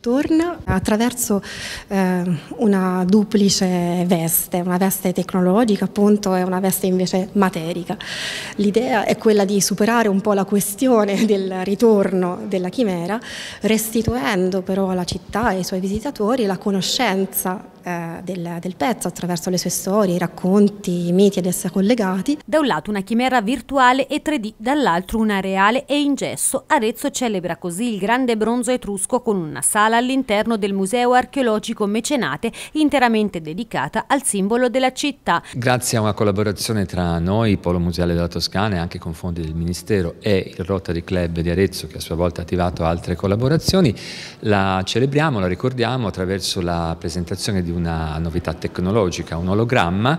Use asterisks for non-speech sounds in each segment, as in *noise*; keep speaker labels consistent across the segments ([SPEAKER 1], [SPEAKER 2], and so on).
[SPEAKER 1] Torna attraverso eh, una duplice veste, una veste tecnologica appunto e una veste invece materica. L'idea è quella di superare un po' la questione *laughs* del ritorno della chimera, restituendo però alla città e ai suoi visitatori la conoscenza eh, del, del, pezzo attraverso le sue storie, i racconti, i miti ad essa collegati.
[SPEAKER 2] Da un lato una chimera virtuale e 3D, dall'altro una reale e in gesso. Arezzo celebra così il grande bronzo etrusco con una sala all'interno del Museo Archeologico Mecenate interamente dedicata al simbolo della città.
[SPEAKER 3] Grazie a una collaborazione tra noi, Polo Museale della Toscana e anche con fondi del Ministero e il Rotary Club di Arezzo che a sua volta ha attivato altre collaborazioni, la celebriamo, la ricordiamo attraverso la presentazione di di una novità tecnologica, un ologramma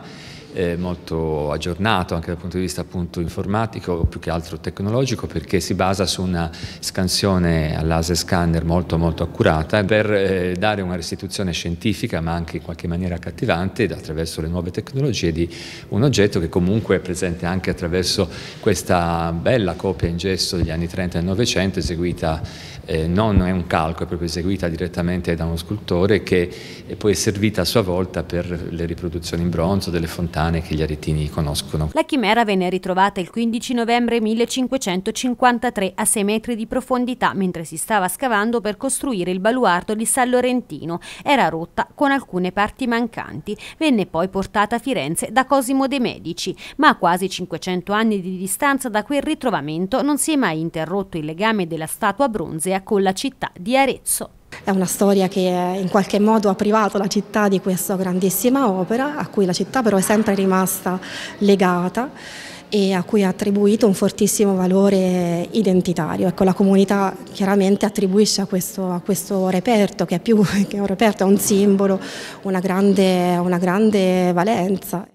[SPEAKER 3] eh, molto aggiornato anche dal punto di vista appunto, informatico, più che altro tecnologico, perché si basa su una scansione a laser scanner molto molto accurata per eh, dare una restituzione scientifica, ma anche in qualche maniera accattivante attraverso le nuove tecnologie di un oggetto che comunque è presente anche attraverso questa bella copia in gesso degli anni 30 e 900 eseguita eh, non è un calco, è proprio eseguita direttamente da uno scultore che poi è servita a sua volta per le riproduzioni in bronzo delle fontane lontane che gli aretini conoscono.
[SPEAKER 2] La chimera venne ritrovata il 15 novembre 1553 a 6 metri di profondità mentre si stava scavando per costruire il baluardo di San Lorentino. Era rotta con alcune parti mancanti. Venne poi portata a Firenze da Cosimo de Medici, ma a quasi 500 anni di distanza da quel ritrovamento non si è mai interrotto il legame della statua bronzea con la città di Arezzo.
[SPEAKER 1] È una storia che in qualche modo ha privato la città di questa grandissima opera, a cui la città però è sempre rimasta legata e a cui è attribuito un fortissimo valore identitario. Ecco, la comunità chiaramente attribuisce a questo, a questo, reperto, che è più *laughs* che un reperto, è un simbolo, una grande, una grande valenza.